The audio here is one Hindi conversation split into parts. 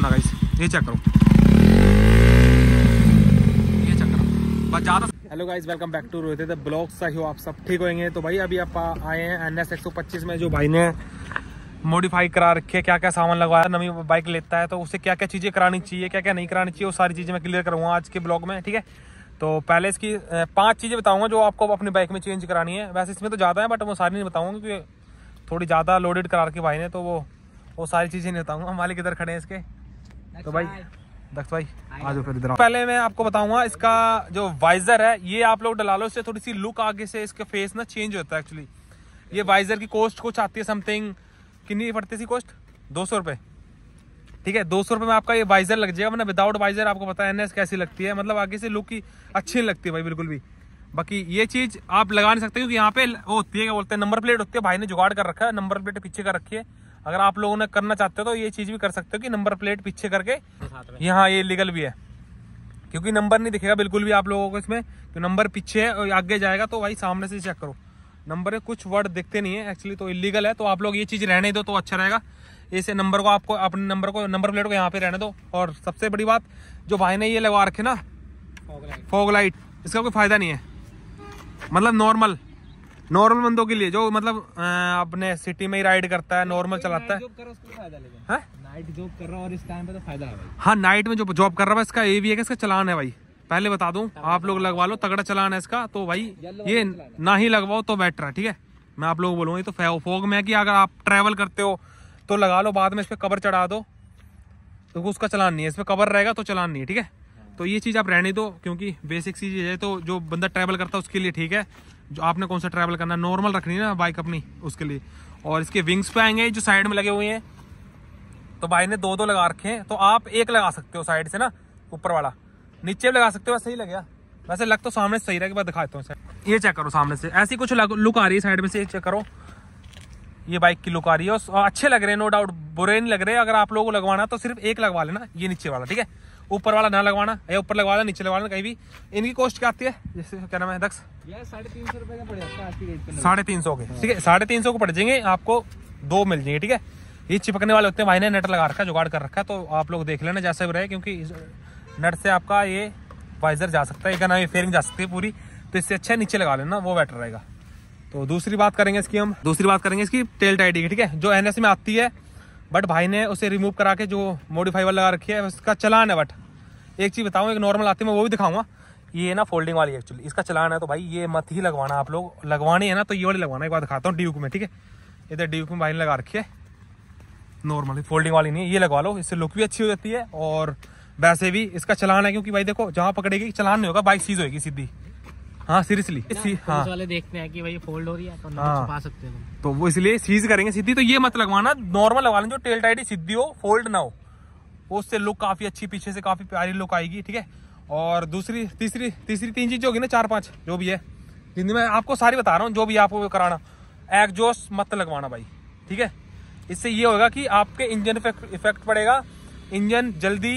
Hello guys welcome back to Rohit blog सही हो आप सब ठीक होंगे तो भाई अभी आप आए हैं एन एस एक सौ पच्चीस में जो भाई ने मॉडिफाई करा रखे क्या क्या सामान लगवाया नवी बाइक लेता है तो उसे क्या क्या चीज़ें करानी चाहिए क्या क्या नहीं करानी चाहिए वो सारी चीज़ें मैं क्लियर करूँगा आज के ब्लॉग में ठीक है तो पहले इसकी पांच चीज़ें बताऊंगा जो आपको अपनी बाइक में चेंज करानी है वैसे इसमें तो ज़्यादा है बट वो सारी नहीं बताऊंगा क्योंकि थोड़ी ज़्यादा लोडेड करा रखी भाई ने तो वो वो सारी चीज़ें नहीं बताऊँगा हमारे किधर खड़े हैं इसके तो भाई दक्ष भाई आज फिर इधर पहले मैं आपको बताऊंगा इसका जो वाइजर है ये आप लोग डला लो इससे थोड़ी सी लुक आगे से इसका फेस ना चेंज होता है एक्चुअली ये वाइजर की कॉस्ट कुछ आती है समथिंग कितनी पड़ती थी कॉस्ट दो सौ रुपये ठीक है दो सौ रुपये में आपका ये वाइजर लग जाएगा मैंने विदाउट वाइजर आपको पता है ना कैसी लगती है मतलब आगे से लुक ही अच्छी नहीं लगती है भाई बिल्कुल भी बाकी ये चीज़ आप लगा नहीं सकते क्योंकि यहाँ पे वो होती है क्या बोलते हैं नंबर प्लेट होती है भाई ने जुगाड़ कर रखा है नंबर प्लेट पीछे कर रखी है अगर आप लोगों ने करना चाहते हो तो ये चीज़ भी कर सकते हो कि नंबर प्लेट पीछे करके यहाँ ये लीगल भी है क्योंकि नंबर नहीं दिखेगा बिल्कुल भी आप लोगों को इसमें तो नंबर पीछे है और आगे जाएगा तो भाई सामने से चेक करो नंबर कुछ वर्ड दिखते नहीं है एक्चुअली तो इलीगल है तो आप लोग ये चीज़ रहने दो तो अच्छा रहेगा इसे नंबर को आपको अपने नंबर को नंबर प्लेट को यहाँ पे रहने दो और सबसे बड़ी बात जो भाई ने ये लगवा रखे ना फोग लाइट इसका कोई फ़ायदा नहीं है मतलब नॉर्मल नॉर्मल बंदों के लिए जो मतलब अपने सिटी में ही राइड करता है नॉर्मल चलाता है हाँ नाइट तो हाँ, में जो जॉब कर रहा है इसका ये भी है इसका चलान है भाई पहले बता दूं आप लोग लगवा लो तगड़ा चलान है इसका तो भाई ये ना ही लगवाओ तो बेटर है ठीक है मैं आप लोग बोलूँगा ये तो फोग में है कि अगर आप ट्रैवल करते हो तो लगा लो बाद में इस पर कवर चढ़ा दो तो उसका चलान नहीं है इस पर कवर रहेगा तो चलान नहीं है ठीक है हाँ। तो ये चीज़ आप रहने दो क्योंकि बेसिक चीज़ है तो जो बंदा ट्रैवल करता है उसके लिए ठीक है जो आपने कौन सा ट्रैवल करना नॉर्मल रखनी है ना बाइक अपनी उसके लिए और इसके विंग्स पे आएंगे जो साइड में लगे हुए हैं तो भाई ने दो दो लगा रखे हैं तो आप एक लगा सकते हो साइड से ना ऊपर वाला नीचे भी लगा सकते हो वैसे ही लगे वैसे लग तो सामने सही रहा के दिखाते दिखाता हूँ ये चेक करो सामने से ऐसी कुछ लुक आ रही है साइड में से चेक करो ये बाइक की लुक आ रही है और अच्छे लग रहे हैं नो डाउट बुरे नहीं लग रहे अगर आप लोगों को लगवाना तो सिर्फ एक लगवा लेना ये नीचे वाला ठीक है ऊपर वाला ना लगवाना या ऊपर लगवा नीचे लगवाना कहीं भी इनकी कॉस्ट क्या आती है जैसे क्या नाम है दक्ष साढ़े तीन सौ रुपये का साढ़े तीन सौ के ठीक है साढ़े तीन सौ को पड़ जाएंगे आपको दो मिल जाएंगे ठीक है ये चिपकने वाले होते हैं भाई ने नेट लगा रखा है जुगाड़ कर रखा है तो आप लोग देख लेना जैसे भी रहे क्योंकि नट से आपका ये वाइजर जा सकता है एक नाम फेयरिंग जा सकती है पूरी तो इससे अच्छा नीचे लगा लेना वो बेटर रहेगा तो दूसरी बात करेंगे इसकी हम दूसरी बात करेंगे इसकी टेल टाइडी की ठीक है जो एन में आती है बट भाई ने उसे रिमूव करा के जो मोडिफाई वाला लगा रखी है उसका चलान है बट एक चीज़ बताऊँ एक नॉर्मल आती है मैं वो भी दिखाऊंगा ये ना फोल्डिंग वाली एक्चुअली इसका चलान है तो भाई ये मत ही लगवाना आप लोग लगवानी है ना तो ये वाली लगवाना एक बार दिखाता हूँ ड्यूक में ठीक है इधर ड्यूक में भाई ने लगा रखी है नॉर्मली फोल्डिंग वाली नहीं है ये लगवा लो इससे लुक भी अच्छी हो जाती है और वैसे भी इसका चलान है क्योंकि भाई देखो जहाँ पकड़ेगी चलान नहीं होगा बाइक सीज होगी सीधी हाँ सीरियसली हाँ देखते हैं कि भाई फोल्ड हो रही है तो हाँ। सकते हैं तो वो इसलिए सीज करेंगे सीधी तो ये मत लगवाना नॉर्मल लगा जो टेल टाइट सीधी हो फोल्ड ना हो उससे लुक काफी अच्छी पीछे से काफी प्यारी लुक आएगी ठीक है और दूसरी तीसरी तीसरी तीन चीज होगी ना चार पाँच जो भी है जिंदगी मैं आपको सारी बता रहा हूँ जो भी आपको कराना एग्जॉस्ट मत लगवाना भाई ठीक है इससे ये होगा कि आपके इंजन इफेक्ट पड़ेगा इंजन जल्दी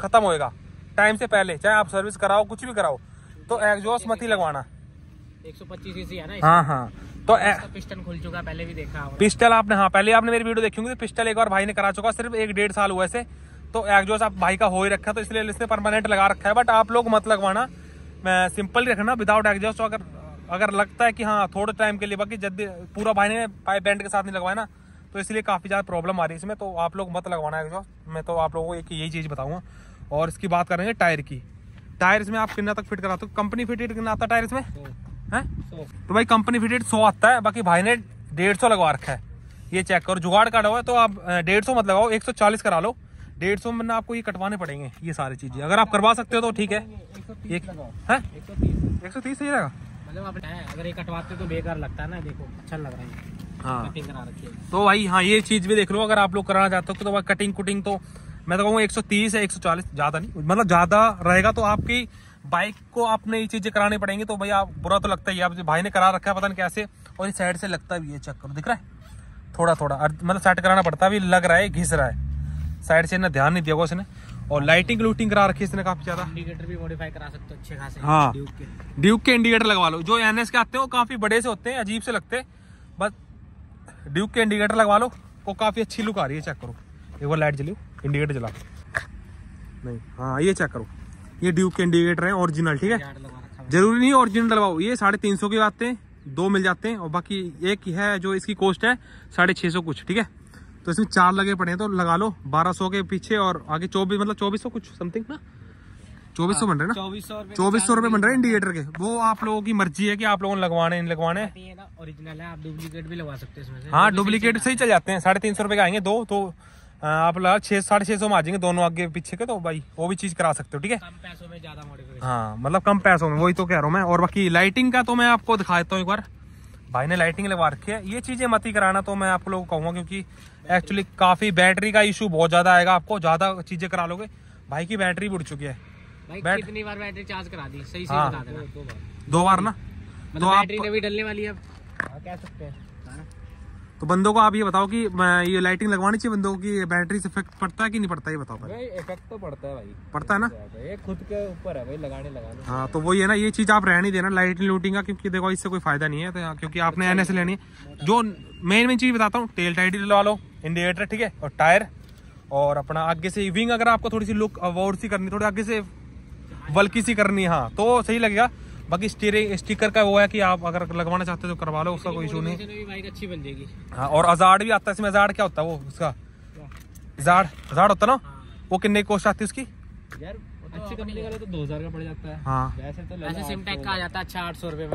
ख़त्म होएगा टाइम से पहले चाहे आप सर्विस कराओ कुछ भी कराओ तो एग्जॉस्ट मत ही लगवाना 125 सीसी है ना हाँ हाँ तो पिस्टल खुल चुका पहले भी देखा पिस्टल आपने हाँ पहले आपने मेरी वीडियो देखी होंगी पिस्टल तो एक और भाई ने करा चुका सिर्फ एक डेढ़ साल हुआ से तो एग्जॉस्ट आप भाई का हो ही रखा तो इसलिए इसने परमानेंट लगा रखा है बट आप लोग मत लगवाना मैं सिंपल रखना विदाउट एग्जॉस्ट तो अगर अगर लगता है कि हाँ थोड़े टाइम के लिए बाकी जब पूरा भाई ने पाइप बैंड के साथ नहीं लगवाया ना तो इसलिए काफ़ी ज़्यादा प्रॉब्लम आ रही है इसमें तो आप लोग मत लगवाना एग्जॉस्ट मैं तो आप लोगों को एक यही चीज़ बताऊँगा और इसकी बात करेंगे टायर की टायर्स में आप कितना तक फिट कराते हो कंपनी फिटेड कितना आता है टायर्स में है तो भाई कंपनी फिटेड सौ आता है बाकी भाई ने डेढ़ सौ लगवा रखा है ये चेक करो जुगाड़ काटा हुआ है तो आप डेढ़ सौ मत लगाओ एक सौ चालीस करा लो डेढ़ सौ में ना आपको ये कटवाने पड़ेंगे ये सारी चीजें अगर आप करवा सकते हो तो ठीक है एक सौ तीस सही रहेगा मतलब अगर ये कटवाते तो बेकार लगता है ना देखो अच्छा लग रहा है हाँ तो भाई हाँ ये चीज भी देख लो अगर आप लोग कराना चाहते हो तो कटिंग कुटिंग तो मैं तो कहूँगा एक सौ तीस या एक सौ चालीस ज़्यादा नहीं मतलब ज़्यादा रहेगा तो आपकी बाइक को आपने ये चीज़ें करानी पड़ेंगी तो भाई आप बुरा तो लगता ही आप भाई ने करा रखा है पता नहीं कैसे और इस साइड से लगता भी है चेक करो दिख रहा है थोड़ा थोड़ा मतलब सेट कराना पड़ता भी लग रहा है घिस रहा है साइड से इतना ध्यान नहीं दिया उसने और लाइटिंग लूटिंग करा रखी इसने काफी ज्यादा इंडिकेटर भी मॉडिफाई करा सकते हो अच्छे खासे हाँ के ड्यूक के इंडिकेटर लगवा लो जो एन के आते हैं वो काफी बड़े से होते हैं अजीब से लगते हैं बस ड्यूक के इंडिकेटर लगवा लो वो काफी अच्छी लुक आ रही है चेक करो एक बार लाइट जली इंडिकेटर चला नहीं हाँ ये चेक करो ये ड्यूब के इंडिकेटर है ओरिजिनल ठीक है जरूरी नहीं ओरिजिनल डलवाओ ये साढ़े तीन सौ के आते हैं दो मिल जाते हैं और बाकी एक है जो इसकी कॉस्ट है साढ़े छः सौ कुछ ठीक है तो इसमें चार लगे पड़े हैं तो लगा लो बारह सौ के पीछे और आगे चौबीस मतलब चौबीस सौ कुछ समथिंग ना चौबीस सौ बन रहे ना चौबीस सौ रुपए बन रहे हैं इंडिकेटर के वो आप लोगों की मर्जी है कि आप लोगों ने लगवाने नहीं लगवाने ओरिजिनल है आप डुप्लीकेट भी लगवा सकते हैं हाँ डुप्लीकेट से ही चल जाते हैं साढ़े तीन सौ रुपये के आएंगे दो तो आप लगा छः साढ़े छः सौ में आ जाएंगे दोनों आगे पीछे के तो भाई वो भी चीज़ करा सकते हो ठीक है कम पैसों में ज़्यादा हाँ मतलब कम पैसों में वही तो कह रहा हूँ मैं और बाकी लाइटिंग का तो मैं आपको दिखा देता हूँ एक बार भाई ने लाइटिंग लगवा रखी है ये चीज़ें मत ही कराना तो मैं आप लोगों को कहूँगा क्योंकि एक्चुअली काफ़ी बैटरी का इशू बहुत ज़्यादा आएगा आपको ज़्यादा चीज़ें करा लोगे भाई की बैटरी बुढ़ चुकी है भाई कितनी बार बैटरी चार्ज करा दी सही सही हाँ। बता देना दो बार ना मतलब तो बैटरी डलने वाली है हाँ, कह सकते हैं तो बंदों को आप ये बताओ कि ये लाइटिंग लगवानी चाहिए बंदों की बैटरी से इफेक्ट पड़ता है कि नहीं पड़ता ये बताओ भाई इफेक्ट तो पड़ता है भाई पड़ता है ना ये खुद के ऊपर है भाई लगाने लगाने हाँ तो वो ये ना ये चीज आप रहने देना लाइटिंग लूटिंग का क्योंकि देखो इससे कोई फायदा नहीं है तो क्योंकि आपने एन अच्छा, लेनी है जो मेन मेन चीज बताता हूँ टेल टाइट लगा लो इंडिकेटर ठीक है और टायर और अपना आगे से विंग अगर आपको थोड़ी सी लुक अवॉर्ड सी करनी थोड़ी आगे से बल्कि सी करनी हाँ तो सही लगेगा बाकी स्टिकर का वो है कि आप अगर लगवाना चाहते हो तो करवा लो उसका कोई इशू नहीं अच्छी बन जाएगी हाँ और अजाड भी आता है इसमें अजाड क्या होता है वो उसका अजाड अजाड होता ना हाँ। वो कितने की कॉस्ट आती है उसकी तो तो हाँ। तो अच्छा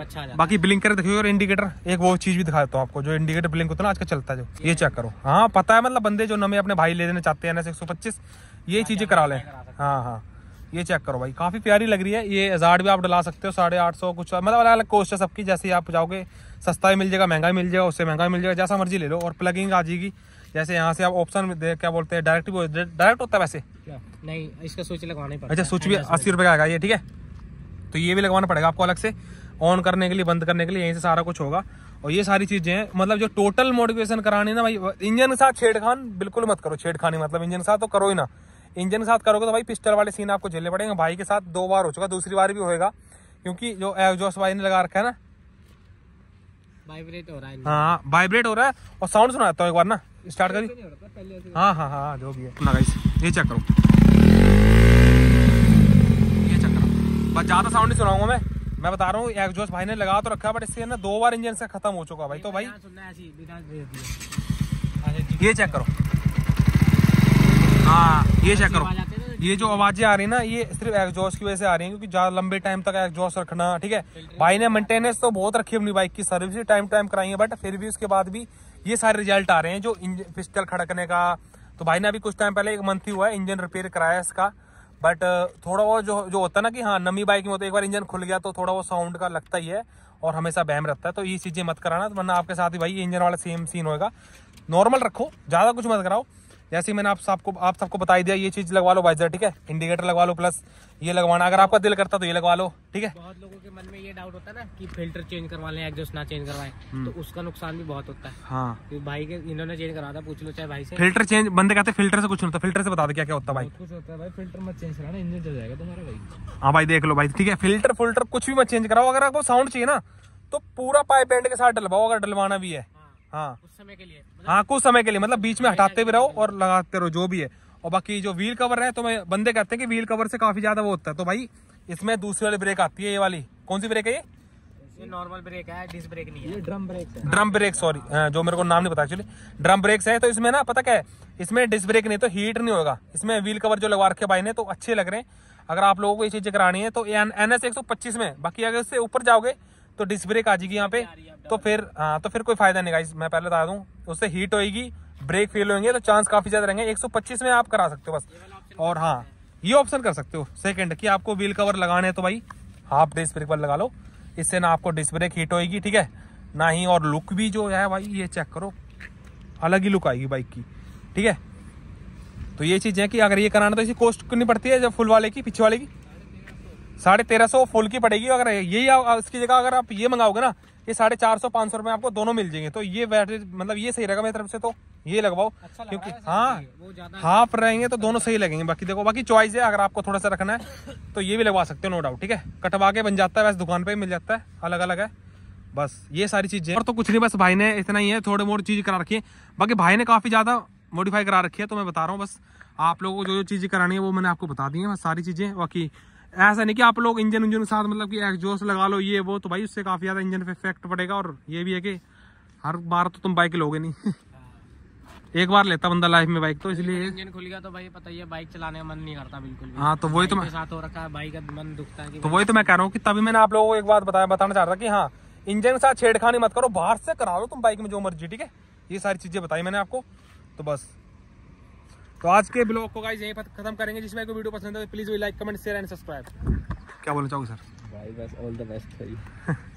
अच्छा बाकी इंडिकेटर एक वो चीज भी दिखा देता हूँ आपको जो इंडिकेटर ब्लिंक होता है ना आजकल चलता है जो ये चेक करो हाँ पता है मतलब बंदे जो नमे अपने भाई ले लेना चाहते हैं एक सौ पच्चीस ये हाँ, चीजें करा ले हाँ हाँ ये चेक करो भाई काफ़ी प्यारी लग रही है ये एजार्ड भी आप डला सकते हो साढ़े आठ सौ कुछ मतलब अलग अलग कोस्ट है सबकी जैसे आप जाओगे सस्ता भी मिल जाएगा महंगा मिल जाएगा उससे महंगा मिल जाएगा जैसा मर्जी ले लो और प्लगिंग आ जाएगी जैसे यहाँ से आप ऑप्शन क्या बोलते हैं डायरेक्ट भी डायरेक्ट होता है वैसे नहीं इसका स्विच लगवाना अच्छा स्विच भी अस्सी रुपये का आएगा ये ठीक है तो ये भी लगवाना पड़ेगा आपको अलग से ऑन करने के लिए बंद करने के लिए यहीं से सारा कुछ होगा और ये सारी चीज़ें हैं मतलब जो टोटल मोटिवेशन करानी ना भाई इंजन के साथ छेड़खान बिल्कुल मत करो छेड़खानी मतलब इंजन के साथ तो करो ही ना इंजन के साथ करोगे तो भाई पिस्टल वाले सीन आपको झेलने पड़ेंगे भाई के साथ दो बार हो चुका दूसरी बार भी होएगा क्योंकि जो एग्जॉस्ट भाई ने लगा रखा है ना वाइब्रेट हो रहा है हाँ वाइब्रेट हो रहा है और साउंड सुना तो एक बार ना स्टार्ट करी हाँ हाँ हाँ जो भी है ना ये चेक करो ये चेक करो बस ज़्यादा साउंड नहीं सुनाऊंगा मैं मैं बता रहा हूँ एग्जॉस्ट भाई ने लगा तो रखा बट इससे ना दो बार इंजन से खत्म हो चुका भाई तो भाई ये चेक करो हाँ ये चेक करो ये जो आवाजें आ रही है ना ये सिर्फ एग्जॉस की वजह से आ रही है क्योंकि ज्यादा लंबे टाइम तक एग्जॉस रखना ठीक है भाई ने मेंटेनेंस तो बहुत रखी अपनी बाइक की सर्विस टाइम टाइम कराई है बट फिर भी उसके बाद भी ये सारे रिजल्ट आ रहे हैं जो इंजन पिस्टल खड़कने का तो भाई ने अभी कुछ टाइम पहले एक मंथ ही हुआ है इंजन रिपेयर कराया इसका बट थोड़ा बहुत जो जो होता है ना कि हाँ नमी बाइक में होता है एक बार इंजन खुल गया तो थोड़ा बहुत साउंड का लगता ही है और हमेशा बहम रहता है तो ये चीज़ें मत कराना वरना आपके साथ ही भाई इंजन वाला सेम सीन होगा नॉर्मल रखो ज़्यादा कुछ मत कराओ जैसे मैंने आप सबको आप सबको बताई दिया ये चीज़ लगवा लो भाई ठीक है इंडिकेटर लगवा लो प्लस ये लगवाना अगर आपका दिल करता तो ये लगवा लो ठीक है बहुत लोगों के मन में ये डाउट होता है ना कि फिल्टर चेंज करवा लें एग्जॉस्ट ना चेंज करवाए हम्म। तो उसका नुकसान भी बहुत होता है हाँ तो भाई के इन्होंने चेंज करवा था पूछ लो चाहे भाई से फिल्टर चेंज बंद कहते फिल्टर से कुछ नहीं होता फिल्टर से बता दो क्या क्या होता है भाई कुछ होता है भाई फिल्टर मत चेंज कराना इंजन चल जाएगा तुम्हारा भाई हाँ भाई देख लो भाई ठीक है फिल्टर फिल्टर कुछ भी मत चेंज कराओ अगर आपको साउंड चाहिए ना तो पूरा पाइप बैंड के साथ डलवाओ अगर डलवाना भी है हाँ कुछ समय के लिए मतलब हाँ कुछ समय के लिए मतलब बीच में हटाते भी रहो और लगाते रहो जो भी है और बाकी जो व्हील कवर है तो मैं बंदे कहते हैं कि व्हील कवर से काफी ज्यादा वो होता है तो भाई इसमें दूसरी वाली ब्रेक आती है ये वाली कौन सी ब्रेक है ये नॉर्मल ब्रेक है डिस्क ब्रेक नहीं है ड्रम ब्रेक है ड्रम ब्रेक सॉरी जो मेरे को नाम नहीं पता एक्चुअली ड्रम ब्रेक है तो इसमें ना पता क्या है इसमें डिस्क ब्रेक नहीं तो हीट नहीं होगा इसमें व्हील कवर जो लगवा रखे भाई ने तो अच्छे लग रहे हैं अगर आप लोगों को ये चीजें करानी है तो एन एस एक में बाकी अगर इससे ऊपर जाओगे तो डिस्क ब्रेक आ जाएगी यहाँ पे तो फिर हाँ तो फिर कोई फायदा नहीं गाइस मैं पहले बता दूँ उससे हीट होएगी ब्रेक फेल होंगे तो चांस काफी ज्यादा रहेंगे 125 में आप करा सकते हो बस और हाँ ये ऑप्शन कर सकते हो सेकंड कि आपको व्हील कवर लगाने तो भाई हाफ डिस्क ब्रेक पर लगा लो इससे ना आपको डिस्क ब्रेक हीट होएगी ठीक है ना ही और लुक भी जो है भाई ये चेक करो अलग ही लुक आएगी बाइक की ठीक है तो ये चीज़ है कि अगर ये कराना तो इसकी कॉस्ट कितनी पड़ती है जब फुल वाले की पीछे वाले की साढ़े तेरह सौ फुल की पड़ेगी अगर यही इसकी जगह अगर आप ये मंगाओगे ना ये साढ़े चार सौ पाँच सौ रुपये आपको दोनों मिल जाएंगे तो ये बैटरी मतलब ये सही रहेगा मेरी तरफ से तो ये लगवाओ अच्छा क्योंकि हाँ हाफ रहेंगे तो दोनों सही लगेंगे बाकी देखो बाकी चॉइस है अगर आपको थोड़ा सा रखना है तो ये भी लगवा सकते हो नो डाउट ठीक है कटवा के बन जाता है वैसे दुकान पर ही मिल जाता है अलग अलग है बस ये सारी चीज़ें और तो कुछ नहीं बस भाई ने इतना ही है थोड़े मोड़ चीज़ करा रखी है बाकी भाई ने काफ़ी ज़्यादा मॉडिफाई करा रखी है तो मैं बता रहा हूँ बस आप लोगों को जो जो चीज़ें करानी है वो मैंने आपको बता दी है सारी चीज़ें बाकी ऐसा नहीं कि आप लोग इंजन उंजन के साथ मतलब कि एग्जॉस्ट लगा लो ये वो तो भाई उससे काफ़ी ज़्यादा इंजन पे इफेक्ट पड़ेगा और ये भी है कि हर बार तो तुम बाइक लोगे नहीं एक बार लेता बंदा लाइफ में बाइक तो इसलिए इंजन खुल गया तो भाई पता ही है बाइक चलाने का मन नहीं करता बिल्कुल हाँ तो वही तो मैं साथ हो रखा है बाइक का मन दुखता है तो वही तो मैं कह रहा हूँ कि तभी मैंने आप लोगों को एक बात बताया बताना चाह रहा था कि हाँ इंजन के साथ छेड़खानी मत करो बाहर से करा लो तुम बाइक में जो मर्जी ठीक है ये सारी चीज़ें बताई मैंने आपको तो बस तो आज के ब्लॉग को गाइस यहीं पर खत्म करेंगे जिसमें कोई वीडियो पसंद है तो प्लीज़ वो like comment share and subscribe क्या बोलना चाहोगे सर भाई बस ऑल द बेस्ट भाई